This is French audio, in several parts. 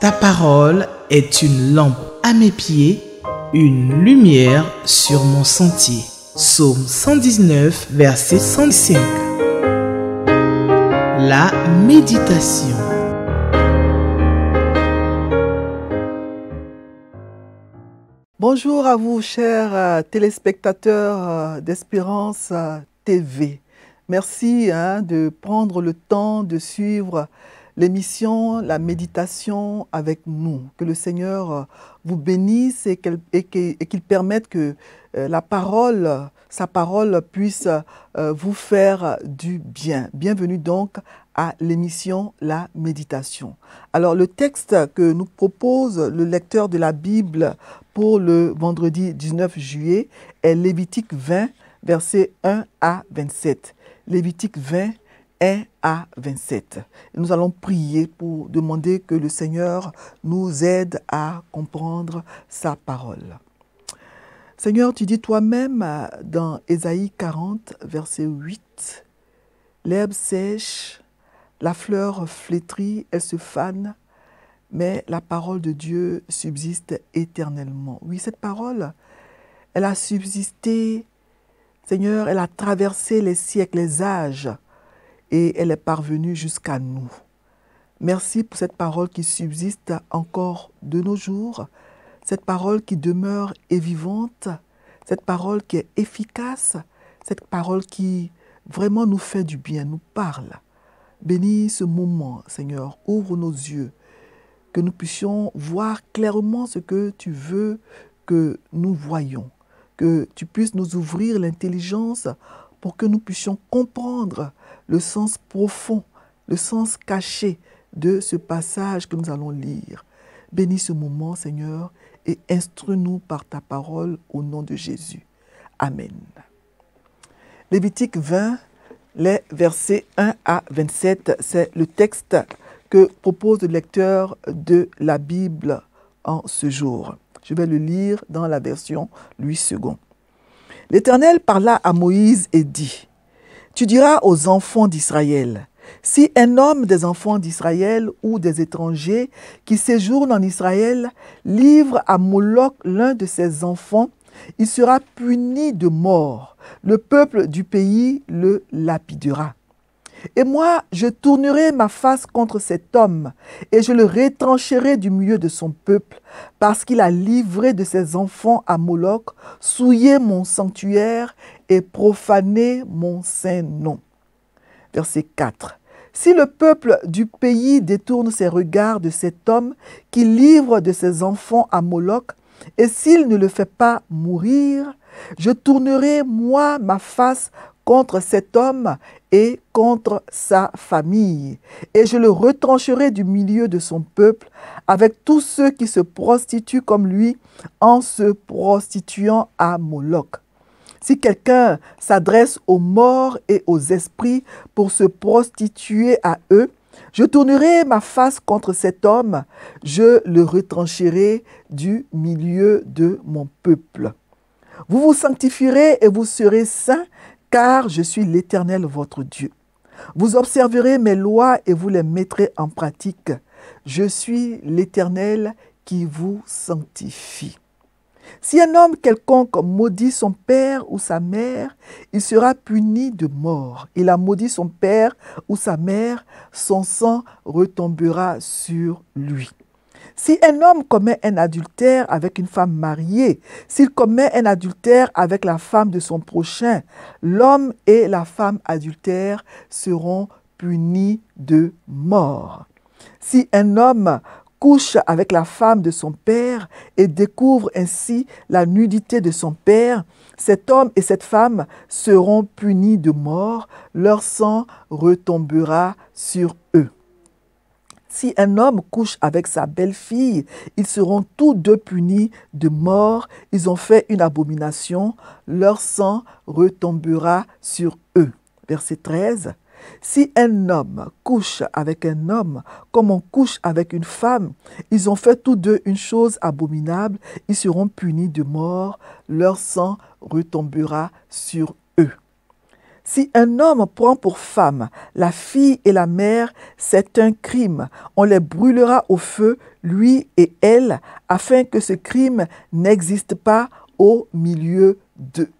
Ta parole est une lampe à mes pieds, une lumière sur mon sentier. Psaume 119, verset 105. La méditation. Bonjour à vous, chers euh, téléspectateurs euh, d'Espérance euh, TV. Merci hein, de prendre le temps de suivre l'émission, la méditation avec nous. Que le Seigneur euh, vous bénisse et qu'il permette que euh, la parole, sa parole puisse euh, vous faire du bien. Bienvenue donc à l'émission La méditation. Alors le texte que nous propose le lecteur de la Bible pour le vendredi 19 juillet est Lévitique 20, versets 1 à 27. Lévitique 20, 1 à 27. Nous allons prier pour demander que le Seigneur nous aide à comprendre sa parole. Seigneur, tu dis toi-même dans Ésaïe 40, verset 8, L'herbe sèche, la fleur flétrit, elle se fane, mais la parole de Dieu subsiste éternellement. Oui, cette parole, elle a subsisté, Seigneur, elle a traversé les siècles, les âges et elle est parvenue jusqu'à nous. Merci pour cette parole qui subsiste encore de nos jours, cette parole qui demeure et vivante, cette parole qui est efficace, cette parole qui vraiment nous fait du bien, nous parle. Bénis ce moment, Seigneur, ouvre nos yeux, que nous puissions voir clairement ce que tu veux que nous voyons, que tu puisses nous ouvrir l'intelligence pour que nous puissions comprendre le sens profond, le sens caché de ce passage que nous allons lire. Bénis ce moment, Seigneur, et instruis-nous par ta parole au nom de Jésus. Amen. Lévitique 20, les versets 1 à 27, c'est le texte que propose le lecteur de la Bible en ce jour. Je vais le lire dans la version 8 secondes. L'Éternel parla à Moïse et dit, tu diras aux enfants d'Israël, si un homme des enfants d'Israël ou des étrangers qui séjournent en Israël livre à Moloch l'un de ses enfants, il sera puni de mort. Le peuple du pays le lapidera. Et moi, je tournerai ma face contre cet homme, et je le retrancherai du milieu de son peuple, parce qu'il a livré de ses enfants à Moloch, souillé mon sanctuaire et profané mon saint nom. Verset 4. Si le peuple du pays détourne ses regards de cet homme qui livre de ses enfants à Moloch, et s'il ne le fait pas mourir, je tournerai moi ma face contre cet homme et contre sa famille. Et je le retrancherai du milieu de son peuple avec tous ceux qui se prostituent comme lui en se prostituant à Moloch. Si quelqu'un s'adresse aux morts et aux esprits pour se prostituer à eux, je tournerai ma face contre cet homme, je le retrancherai du milieu de mon peuple. Vous vous sanctifierez et vous serez saints, car je suis l'Éternel votre Dieu. Vous observerez mes lois et vous les mettrez en pratique. Je suis l'Éternel qui vous sanctifie. Si un homme quelconque maudit son père ou sa mère, il sera puni de mort. Il a maudit son père ou sa mère, son sang retombera sur lui. Si un homme commet un adultère avec une femme mariée, s'il commet un adultère avec la femme de son prochain, l'homme et la femme adultère seront punis de mort. Si un homme couche avec la femme de son père et découvre ainsi la nudité de son père, cet homme et cette femme seront punis de mort, leur sang retombera sur eux. Si un homme couche avec sa belle-fille, ils seront tous deux punis de mort. Ils ont fait une abomination. Leur sang retombera sur eux. Verset 13. Si un homme couche avec un homme comme on couche avec une femme, ils ont fait tous deux une chose abominable, ils seront punis de mort, leur sang retombera sur si un homme prend pour femme la fille et la mère, c'est un crime. On les brûlera au feu, lui et elle, afin que ce crime n'existe pas au milieu d'eux.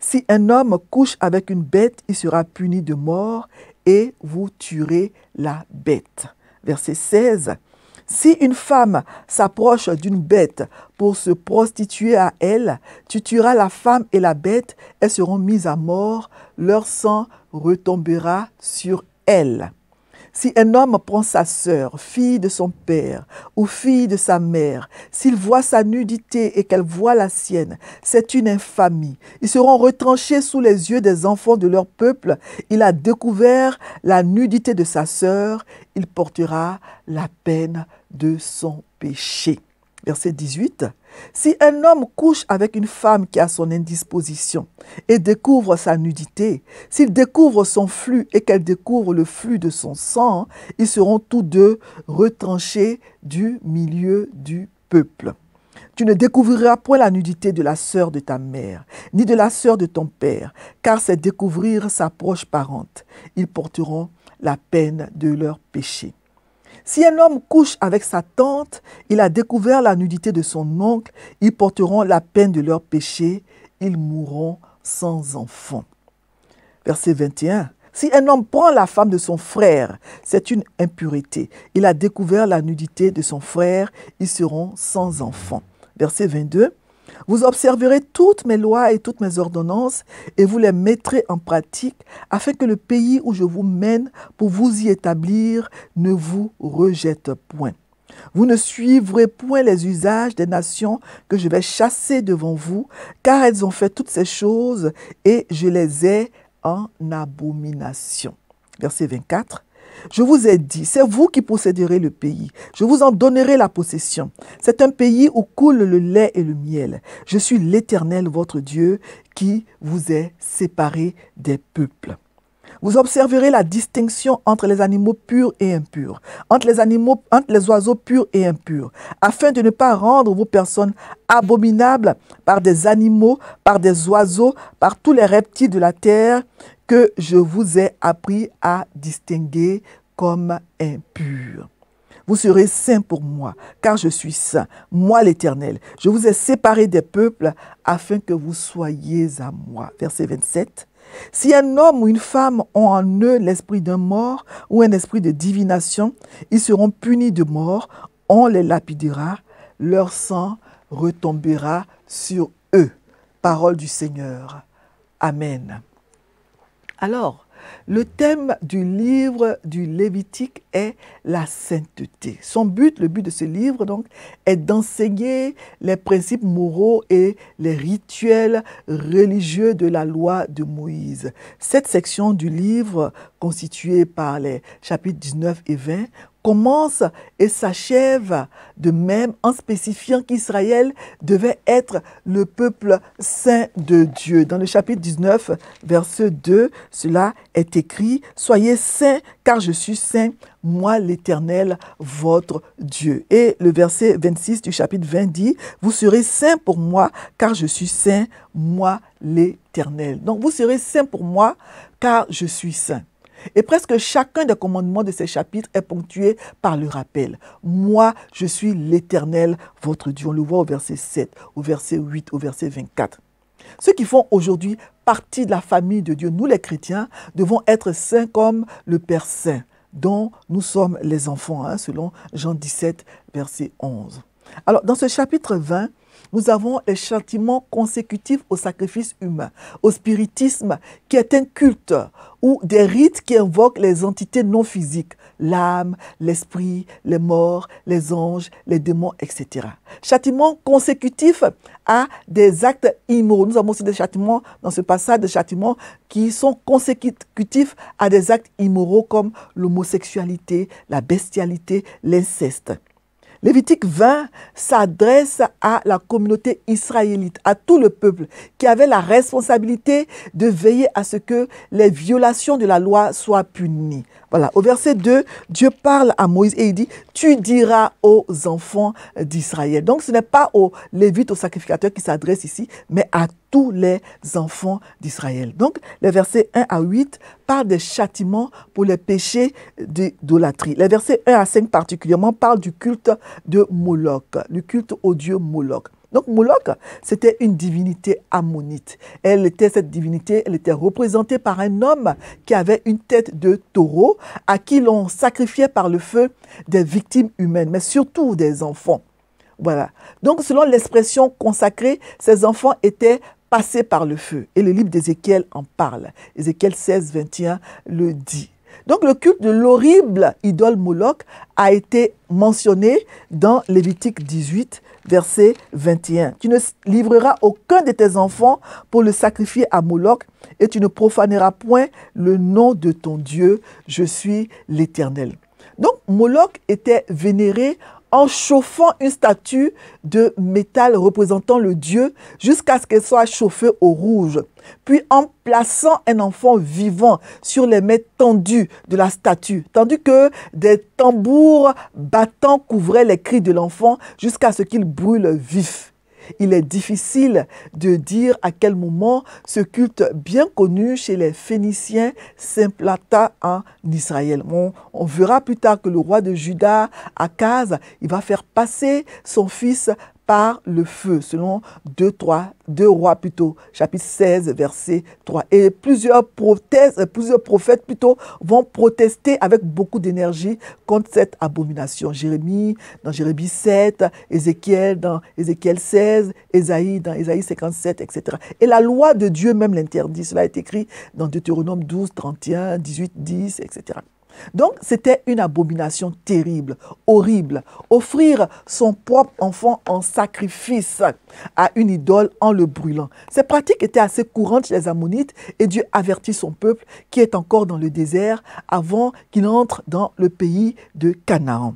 Si un homme couche avec une bête, il sera puni de mort et vous tuerez la bête. Verset 16. Si une femme s'approche d'une bête pour se prostituer à elle, tu tueras la femme et la bête, elles seront mises à mort leur sang retombera sur elle. Si un homme prend sa sœur, fille de son père ou fille de sa mère, s'il voit sa nudité et qu'elle voit la sienne, c'est une infamie. Ils seront retranchés sous les yeux des enfants de leur peuple. Il a découvert la nudité de sa sœur. Il portera la peine de son péché. Verset 18. Si un homme couche avec une femme qui a son indisposition et découvre sa nudité, s'il découvre son flux et qu'elle découvre le flux de son sang, ils seront tous deux retranchés du milieu du peuple. Tu ne découvriras point la nudité de la sœur de ta mère, ni de la sœur de ton père, car c'est découvrir sa proche parente. Ils porteront la peine de leur péché. Si un homme couche avec sa tante, il a découvert la nudité de son oncle, ils porteront la peine de leur péché, ils mourront sans enfant. Verset 21. Si un homme prend la femme de son frère, c'est une impureté. Il a découvert la nudité de son frère, ils seront sans enfant. Verset 22. Vous observerez toutes mes lois et toutes mes ordonnances et vous les mettrez en pratique afin que le pays où je vous mène pour vous y établir ne vous rejette point. Vous ne suivrez point les usages des nations que je vais chasser devant vous, car elles ont fait toutes ces choses et je les ai en abomination. Verset 24. Je vous ai dit, c'est vous qui posséderez le pays. Je vous en donnerai la possession. C'est un pays où coule le lait et le miel. Je suis l'Éternel, votre Dieu, qui vous est séparé des peuples. Vous observerez la distinction entre les animaux purs et impurs, entre les, animaux, entre les oiseaux purs et impurs, afin de ne pas rendre vos personnes abominables par des animaux, par des oiseaux, par tous les reptiles de la terre que je vous ai appris à distinguer comme impurs. Vous serez saints pour moi, car je suis saint, moi l'Éternel. Je vous ai séparés des peuples afin que vous soyez à moi. Verset 27. Si un homme ou une femme ont en eux l'esprit d'un mort ou un esprit de divination, ils seront punis de mort, on les lapidera, leur sang retombera sur eux. Parole du Seigneur. Amen. Alors, le thème du livre du Lévitique est la sainteté. Son but, le but de ce livre, donc, est d'enseigner les principes moraux et les rituels religieux de la loi de Moïse. Cette section du livre, constituée par les chapitres 19 et 20, commence et s'achève de même en spécifiant qu'Israël devait être le peuple saint de Dieu. Dans le chapitre 19, verset 2, cela est écrit, Soyez saints car je suis saint, moi l'Éternel, votre Dieu. Et le verset 26 du chapitre 20 dit, Vous serez saints pour moi car je suis saint, moi l'Éternel. Donc vous serez saints pour moi car je suis saint. Et presque chacun des commandements de ces chapitres est ponctué par le rappel. Moi, je suis l'Éternel, votre Dieu. On le voit au verset 7, au verset 8, au verset 24. Ceux qui font aujourd'hui partie de la famille de Dieu, nous les chrétiens, devons être saints comme le Père Saint, dont nous sommes les enfants, hein, selon Jean 17, verset 11. Alors, dans ce chapitre 20, nous avons les châtiments consécutifs au sacrifice humain, au spiritisme, qui est un culte ou des rites qui invoquent les entités non physiques, l'âme, l'esprit, les morts, les anges, les démons, etc. Châtiments consécutifs à des actes immoraux. Nous avons aussi des châtiments dans ce passage, des châtiments qui sont consécutifs à des actes immoraux comme l'homosexualité, la bestialité, l'inceste. Lévitique 20 s'adresse à la communauté israélite, à tout le peuple qui avait la responsabilité de veiller à ce que les violations de la loi soient punies. Voilà, au verset 2, Dieu parle à Moïse et il dit, tu diras aux enfants d'Israël. Donc ce n'est pas aux Lévites, aux sacrificateurs qui s'adresse ici, mais à tous les enfants d'Israël. Donc les versets 1 à 8 parlent des châtiments pour les péchés d'idolâtrie. Les versets 1 à 5 particulièrement parlent du culte de Moloch, du culte au dieu Moloch. Donc Moloch, c'était une divinité ammonite. Elle était cette divinité, elle était représentée par un homme qui avait une tête de taureau à qui l'on sacrifiait par le feu des victimes humaines, mais surtout des enfants. Voilà. Donc selon l'expression consacrée, ces enfants étaient passés par le feu. Et le livre d'Ézéchiel en parle. Ézéchiel 16, 21 le dit. Donc le culte de l'horrible idole Moloch a été mentionné dans Lévitique 18, verset 21. Tu ne livreras aucun de tes enfants pour le sacrifier à Moloch et tu ne profaneras point le nom de ton Dieu. Je suis l'Éternel. Donc Moloch était vénéré en chauffant une statue de métal représentant le Dieu jusqu'à ce qu'elle soit chauffée au rouge, puis en plaçant un enfant vivant sur les mains tendues de la statue, tandis que des tambours battants couvraient les cris de l'enfant jusqu'à ce qu'il brûle vif. Il est difficile de dire à quel moment ce culte bien connu chez les Phéniciens s'implata en Israël. On, verra plus tard que le roi de Juda, Akaz, il va faire passer son fils par le feu, selon 2, 3, 2 rois plutôt, chapitre 16, verset 3. Et plusieurs, euh, plusieurs prophètes plutôt vont protester avec beaucoup d'énergie contre cette abomination. Jérémie dans Jérémie 7, Ézéchiel dans Ézéchiel 16, Ésaïe dans Ésaïe 57, etc. Et la loi de Dieu même l'interdit. Cela est écrit dans Deutéronome 12, 31, 18, 10, etc. Donc c'était une abomination terrible, horrible. Offrir son propre enfant en sacrifice à une idole en le brûlant. Ces pratiques étaient assez courantes chez les Ammonites et Dieu avertit son peuple qui est encore dans le désert avant qu'il entre dans le pays de Canaan.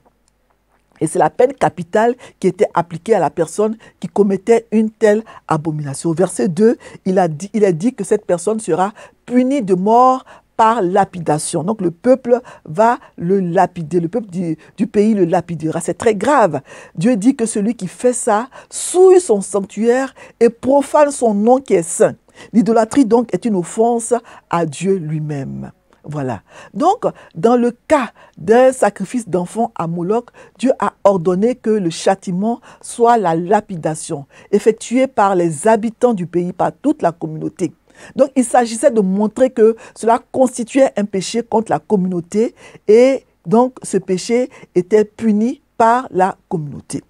Et c'est la peine capitale qui était appliquée à la personne qui commettait une telle abomination. Au verset 2, il, a dit, il est dit que cette personne sera punie de mort par lapidation. Donc le peuple va le lapider, le peuple du, pays le lapidera. C'est très grave. Dieu dit que celui qui fait ça souille son sanctuaire et profane son nom qui est saint. L'idolâtrie donc est une offense à Dieu lui-même. Voilà. Donc, dans le cas d'un sacrifice d'enfant à Moloch, Dieu a ordonné que le châtiment soit la lapidation, effectuée par les habitants du pays, par toute la communauté. Donc il s'agissait de montrer que cela constituait un péché contre la communauté et donc ce péché était puni par la communauté.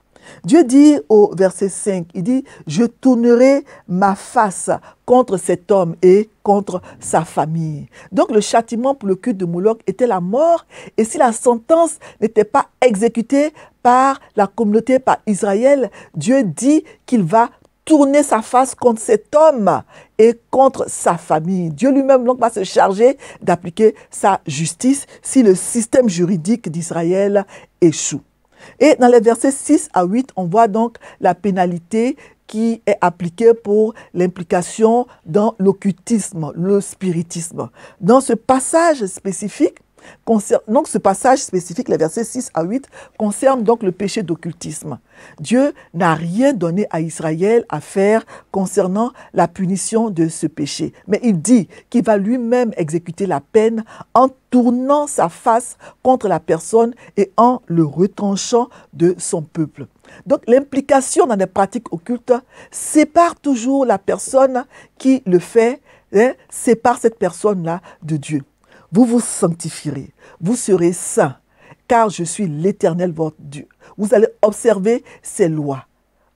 Dieu dit au verset 5, il dit, je tournerai ma face contre cet homme et contre sa famille. Donc le châtiment pour le culte de Moloch était la mort, et si la sentence n'était pas exécutée par la communauté, par Israël, Dieu dit qu'il va tourner sa face contre cet homme et contre sa famille. Dieu lui-même donc va se charger d'appliquer sa justice si le système juridique d'Israël échoue. Et dans les versets 6 à 8, on voit donc la pénalité qui est appliquée pour l'implication dans l'occultisme, le spiritisme. Dans ce passage spécifique, donc ce passage spécifique, les versets 6 à 8, concerne donc le péché d'occultisme. Dieu n'a rien donné à Israël à faire concernant la punition de ce péché, mais il dit qu'il va lui-même exécuter la peine en tournant sa face contre la personne et en le retranchant de son peuple. Donc l'implication dans des pratiques occultes sépare toujours la personne qui le fait, hein, sépare cette personne-là de Dieu. Vous vous sanctifierez, vous serez saints, car je suis l'Éternel votre Dieu. Vous allez observer ces lois.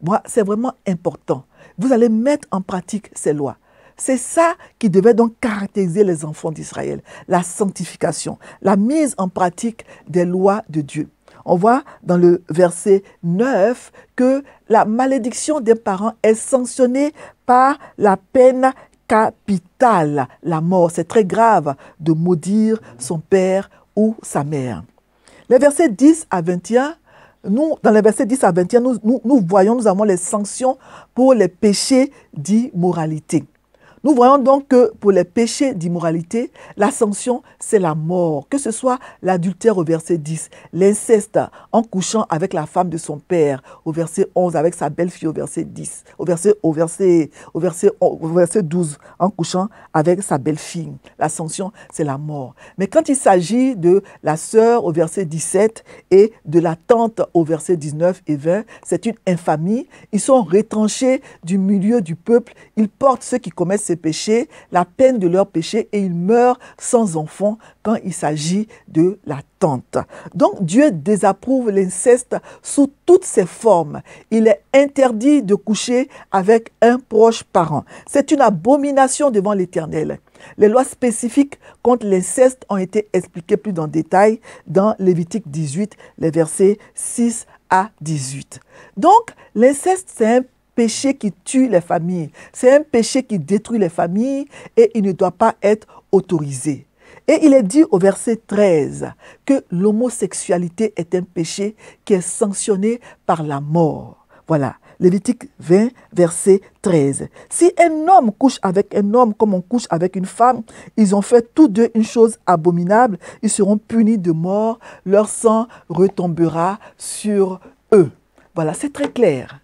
Moi, c'est vraiment important. Vous allez mettre en pratique ces lois. C'est ça qui devait donc caractériser les enfants d'Israël, la sanctification, la mise en pratique des lois de Dieu. On voit dans le verset 9 que la malédiction des parents est sanctionnée par la peine capitale, la mort. C'est très grave de maudire son père ou sa mère. Les versets 10 à 21, nous, dans les versets 10 à 21, nous, nous, nous voyons, nous avons les sanctions pour les péchés d'immoralité. Nous voyons donc que pour les péchés d'immoralité, l'ascension, c'est la mort, que ce soit l'adultère au verset 10, l'inceste en couchant avec la femme de son père au verset 11, avec sa belle-fille au verset 10, au verset, au, verset, au, verset, au verset 12, en couchant avec sa belle-fille. L'ascension, c'est la mort. Mais quand il s'agit de la sœur au verset 17 et de la tante au verset 19 et 20, c'est une infamie. Ils sont retranchés du milieu du peuple. Ils portent ceux qui commettent péchés, la peine de leurs péchés, et ils meurent sans enfant quand il s'agit de la tente. Donc Dieu désapprouve l'inceste sous toutes ses formes. Il est interdit de coucher avec un proche parent. C'est une abomination devant l'Éternel. Les lois spécifiques contre l'inceste ont été expliquées plus en détail dans Lévitique 18, les versets 6 à 18. Donc, l'inceste, c'est un péché qui tue les familles, c'est un péché qui détruit les familles et il ne doit pas être autorisé. Et il est dit au verset 13 que l'homosexualité est un péché qui est sanctionné par la mort. Voilà, Lévitique 20, verset 13. Si un homme couche avec un homme comme on couche avec une femme, ils ont fait tous deux une chose abominable, ils seront punis de mort, leur sang retombera sur eux. Voilà, c'est très clair.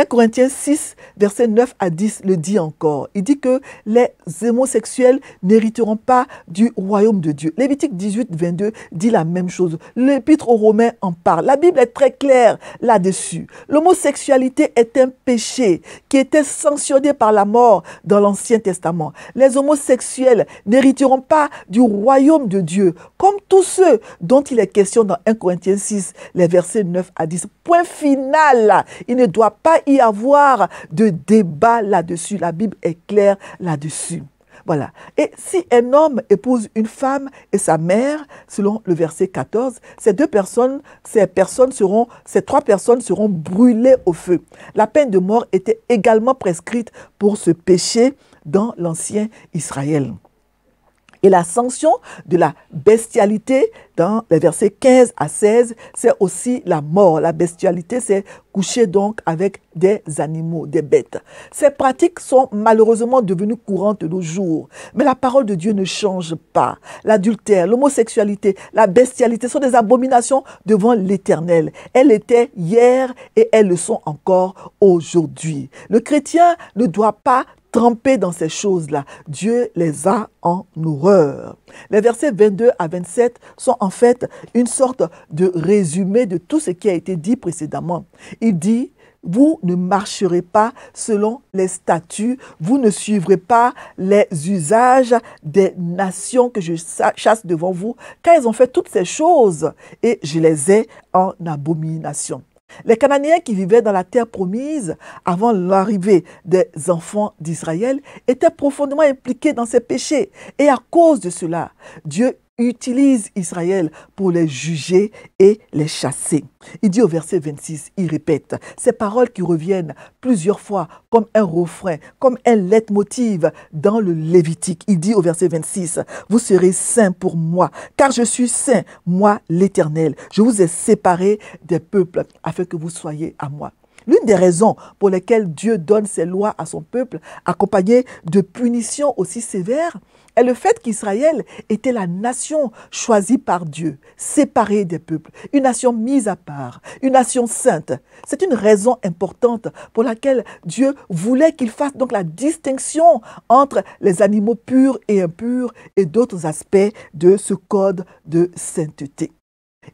1 Corinthiens 6, versets 9 à 10 le dit encore. Il dit que les homosexuels n'hériteront pas du royaume de Dieu. Lévitique 18, 22 dit la même chose. L'épître aux Romains en parle. La Bible est très claire là-dessus. L'homosexualité est un péché qui était sanctionné par la mort dans l'Ancien Testament. Les homosexuels n'hériteront pas du royaume de Dieu, comme tous ceux dont il est question dans 1 Corinthiens 6, les versets 9 à 10. Point final, il ne doit pas y avoir de débats là-dessus. La Bible est claire là-dessus. Voilà. Et si un homme épouse une femme et sa mère, selon le verset 14, ces deux personnes, ces personnes seront, ces trois personnes seront brûlées au feu. La peine de mort était également prescrite pour ce péché dans l'ancien Israël. Et la sanction de la bestialité, dans les versets 15 à 16, c'est aussi la mort. La bestialité, c'est coucher donc avec des animaux, des bêtes. Ces pratiques sont malheureusement devenues courantes de nos jours. Mais la parole de Dieu ne change pas. L'adultère, l'homosexualité, la bestialité sont des abominations devant l'Éternel. Elles étaient hier et elles le sont encore aujourd'hui. Le chrétien ne doit pas trempés dans ces choses-là. Dieu les a en horreur. Les versets 22 à 27 sont en fait une sorte de résumé de tout ce qui a été dit précédemment. Il dit, vous ne marcherez pas selon les statuts, vous ne suivrez pas les usages des nations que je chasse devant vous, car elles ont fait toutes ces choses et je les ai en abomination. Les Cananéens qui vivaient dans la terre promise avant l'arrivée des enfants d'Israël étaient profondément impliqués dans ces péchés. Et à cause de cela, Dieu utilise Israël pour les juger et les chasser. Il dit au verset 26, il répète ces paroles qui reviennent plusieurs fois comme un refrain, comme un leitmotiv dans le Lévitique. Il dit au verset 26, vous serez saints pour moi, car je suis saint, moi l'Éternel. Je vous ai séparés des peuples afin que vous soyez à moi. L'une des raisons pour lesquelles Dieu donne ses lois à son peuple, accompagnées de punitions aussi sévères, et le fait qu'Israël était la nation choisie par Dieu, séparée des peuples, une nation mise à part, une nation sainte, c'est une raison importante pour laquelle Dieu voulait qu'il fasse donc la distinction entre les animaux purs et impurs et d'autres aspects de ce code de sainteté.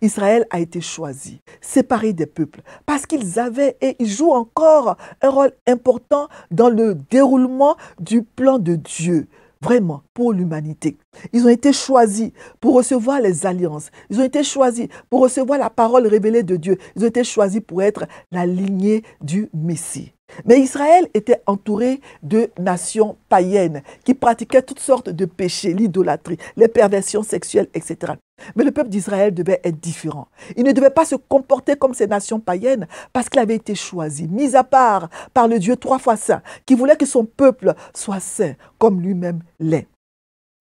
Israël a été choisi, séparé des peuples, parce qu'ils avaient et ils jouent encore un rôle important dans le déroulement du plan de Dieu, vraiment pour l'humanité. Ils ont été choisis pour recevoir les alliances. Ils ont été choisis pour recevoir la parole révélée de Dieu. Ils ont été choisis pour être la lignée du Messie. Mais Israël était entouré de nations païennes qui pratiquaient toutes sortes de péchés, l'idolâtrie, les perversions sexuelles, etc. Mais le peuple d'Israël devait être différent. Il ne devait pas se comporter comme ces nations païennes parce qu'il avait été choisi, mis à part par le Dieu trois fois saint, qui voulait que son peuple soit saint comme lui-même l'est.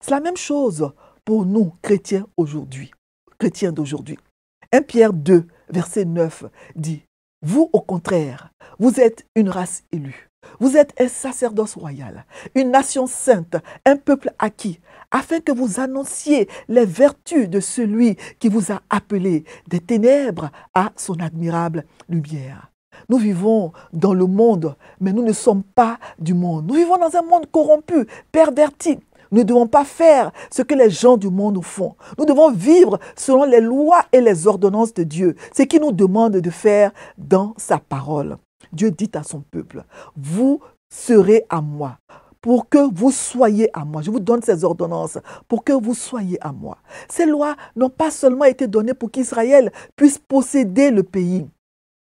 C'est la même chose pour nous, chrétiens aujourd'hui, chrétiens d'aujourd'hui. 1 Pierre 2, verset 9 dit vous, au contraire, vous êtes une race élue. Vous êtes un sacerdoce royal, une nation sainte, un peuple acquis, afin que vous annonciez les vertus de celui qui vous a appelé des ténèbres à son admirable lumière. Nous vivons dans le monde, mais nous ne sommes pas du monde. Nous vivons dans un monde corrompu, perverti, nous ne devons pas faire ce que les gens du monde font. Nous devons vivre selon les lois et les ordonnances de Dieu, ce qu'il nous demande de faire dans sa parole. Dieu dit à son peuple, vous serez à moi pour que vous soyez à moi. Je vous donne ces ordonnances pour que vous soyez à moi. Ces lois n'ont pas seulement été données pour qu'Israël puisse posséder le pays.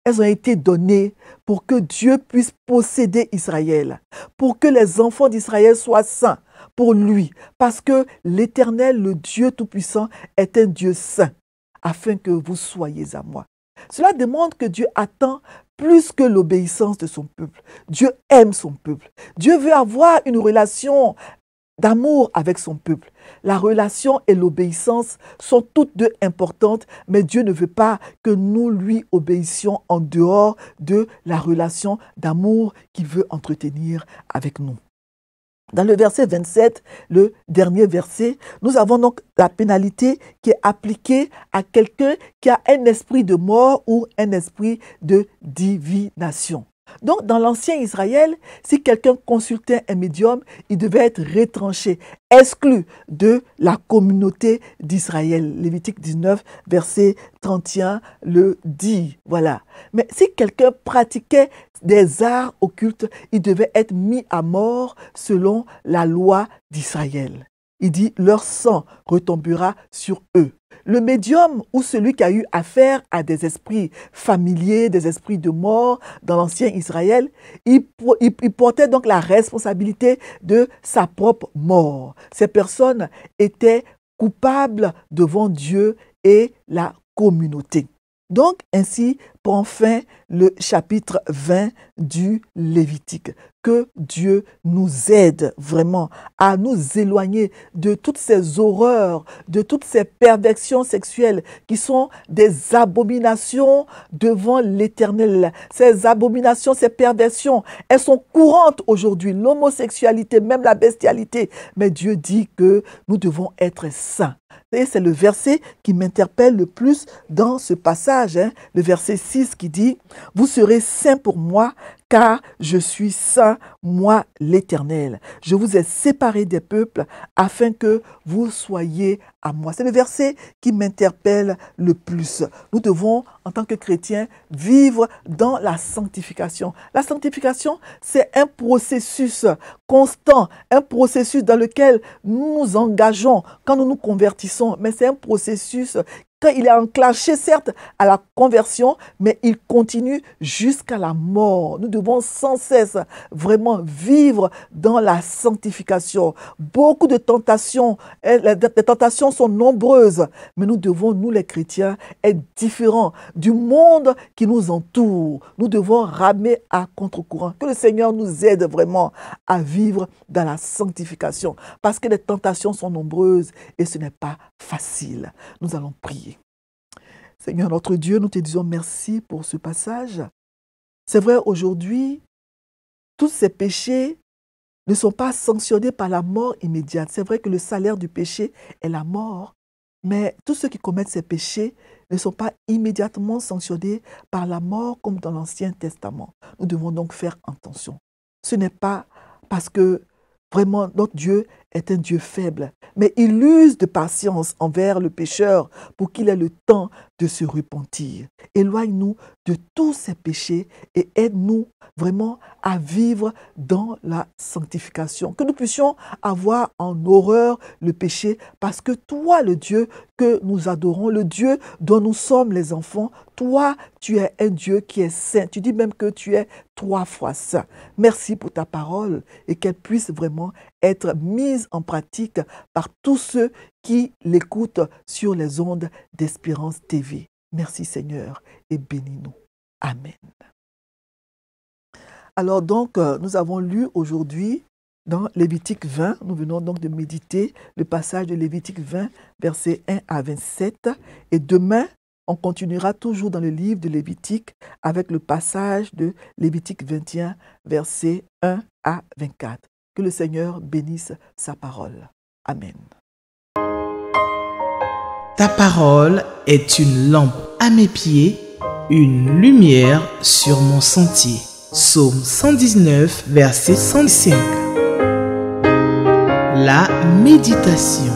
Elles ont été données pour que Dieu puisse posséder Israël, pour que les enfants d'Israël soient saints, pour lui, parce que l'Éternel, le Dieu Tout-Puissant, est un Dieu saint, afin que vous soyez à moi. Cela demande que Dieu attend plus que l'obéissance de son peuple. Dieu aime son peuple. Dieu veut avoir une relation d'amour avec son peuple. La relation et l'obéissance sont toutes deux importantes, mais Dieu ne veut pas que nous lui obéissions en dehors de la relation d'amour qu'il veut entretenir avec nous. Dans le verset 27, le dernier verset, nous avons donc la pénalité qui est appliquée à quelqu'un qui a un esprit de mort ou un esprit de divination. Donc, dans l'ancien Israël, si quelqu'un consultait un médium, il devait être retranché, exclu de la communauté d'Israël. Lévitique 19, verset 31 le dit. Voilà. Mais si quelqu'un pratiquait des arts occultes, il devait être mis à mort selon la loi d'Israël. Il dit, leur sang retombera sur eux. Le médium ou celui qui a eu affaire à des esprits familiers, des esprits de mort dans l'ancien Israël, il, portait donc la responsabilité de sa propre mort. Ces personnes étaient coupables devant Dieu et la communauté. Donc, ainsi prend fin le chapitre 20 du Lévitique. Que Dieu nous aide vraiment à nous éloigner de toutes ces horreurs, de toutes ces perversions sexuelles qui sont des abominations devant l'Éternel. Ces abominations, ces perversions, elles sont courantes aujourd'hui, l'homosexualité, même la bestialité. Mais Dieu dit que nous devons être saints c'est le verset qui m'interpelle le plus dans ce passage, hein. le verset 6 qui dit, Vous serez saints pour moi, car je suis saint, moi l'Éternel. Je vous ai séparés des peuples afin que vous soyez à moi. C'est le verset qui m'interpelle le plus. Nous devons, en tant que chrétiens, vivre dans la sanctification. La sanctification, c'est un processus constant, un processus dans lequel nous nous engageons quand nous nous convertissons, mais c'est un processus il est enclenché, certes, à la conversion, mais il continue jusqu'à la mort. Nous devons sans cesse vraiment vivre dans la sanctification. Beaucoup de tentations, eh, les tentations sont nombreuses, mais nous devons, nous les chrétiens, être différents du monde qui nous entoure. Nous devons ramer à contre-courant. Que le Seigneur nous aide vraiment à vivre dans la sanctification, parce que les tentations sont nombreuses et ce n'est pas facile. Nous allons prier. Seigneur notre Dieu, nous te disons merci pour ce passage. C'est vrai, aujourd'hui, tous ces péchés ne sont pas sanctionnés par la mort immédiate. C'est vrai que le salaire du péché est la mort, mais tous ceux qui commettent ces péchés ne sont pas immédiatement sanctionnés par la mort comme dans l'Ancien Testament. Nous devons donc faire attention. Ce n'est pas parce que vraiment notre Dieu est un Dieu faible, mais il use de patience envers le pécheur pour qu'il ait le temps de se repentir. Éloigne-nous de tous ces péchés et aide-nous vraiment à vivre dans la sanctification. Que nous puissions avoir en horreur le péché parce que toi, le Dieu que nous adorons, le Dieu dont nous sommes les enfants, toi, tu es un Dieu qui est saint. Tu dis même que tu es trois fois saint. Merci pour ta parole et qu'elle puisse vraiment être mise en pratique par tous ceux qui l'écoutent sur les ondes d'Espérance TV. Merci Seigneur et bénis-nous. Amen. Alors donc, euh, nous avons lu aujourd'hui dans Lévitique 20, nous venons donc de méditer le passage de Lévitique 20, versets 1 à 27. Et demain, on continuera toujours dans le livre de Lévitique avec le passage de Lévitique 21, versets 1 à 24. Que le Seigneur bénisse sa parole. Amen. Ta parole est une lampe à mes pieds, une lumière sur mon sentier. Psaume 119, verset 105. La méditation.